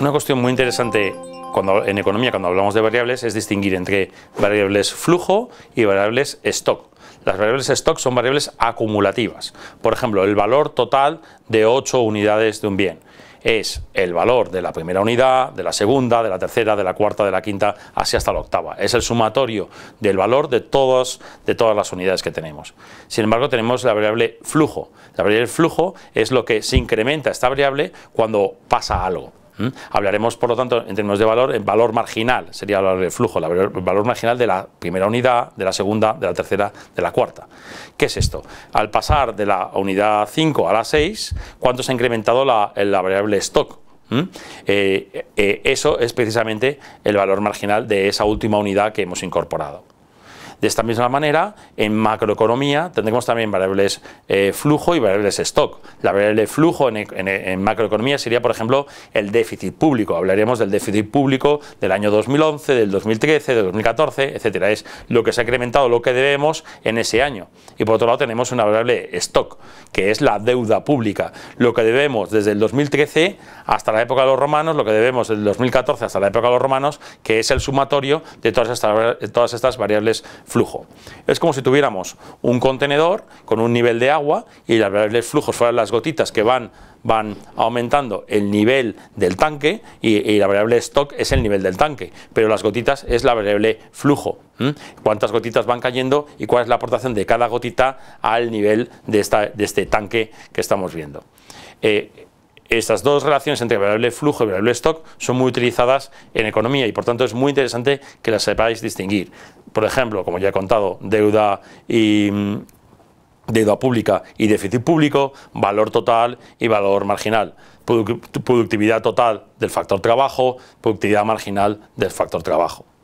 Una cuestión muy interesante cuando, en economía, cuando hablamos de variables, es distinguir entre variables flujo y variables stock. Las variables stock son variables acumulativas. Por ejemplo, el valor total de 8 unidades de un bien es el valor de la primera unidad, de la segunda, de la tercera, de la cuarta, de la quinta, así hasta la octava. Es el sumatorio del valor de, de todas las unidades que tenemos. Sin embargo, tenemos la variable flujo. La variable flujo es lo que se incrementa esta variable cuando pasa algo. Hablaremos, por lo tanto, en términos de valor, el valor marginal sería el valor del flujo, el valor marginal de la primera unidad, de la segunda, de la tercera, de la cuarta. ¿Qué es esto? Al pasar de la unidad 5 a la 6, ¿cuánto se ha incrementado la, variable stock? Eh, eh, eso es precisamente el valor marginal de esa última unidad que hemos incorporado. De esta misma manera, en macroeconomía tendremos también variables eh, flujo y variables stock. La variable flujo en, macroeconomía sería, por ejemplo, el déficit público. Hablaremos del déficit público del año 2011, del 2013, del 2014, etcétera. Es lo que se ha incrementado, lo que debemos en ese año. Y por otro lado tenemos una variable stock, que es la deuda pública. Lo que debemos desde el 2013 hasta la época de los romanos, lo que debemos desde el 2014 hasta la época de los romanos, que es el sumatorio de todas estas, todas estas variables flujo. Es como si tuviéramos un contenedor con un nivel de agua y las variables flujos fueran las gotitas que van, van aumentando el nivel del tanque y, la variable stock es el nivel del tanque, pero las gotitas es la variable flujo. ¿Cuántas gotitas van cayendo y cuál es la aportación de cada gotita al nivel de, esta, de este tanque que estamos viendo? Eh, estas dos relaciones entre variable flujo y variable stock son muy utilizadas en economía y por tanto es muy interesante que las sepáis distinguir. Por ejemplo, como ya he contado, deuda y, mm, deuda pública y déficit público, valor total y valor marginal, productividad total del factor trabajo, productividad marginal del factor trabajo.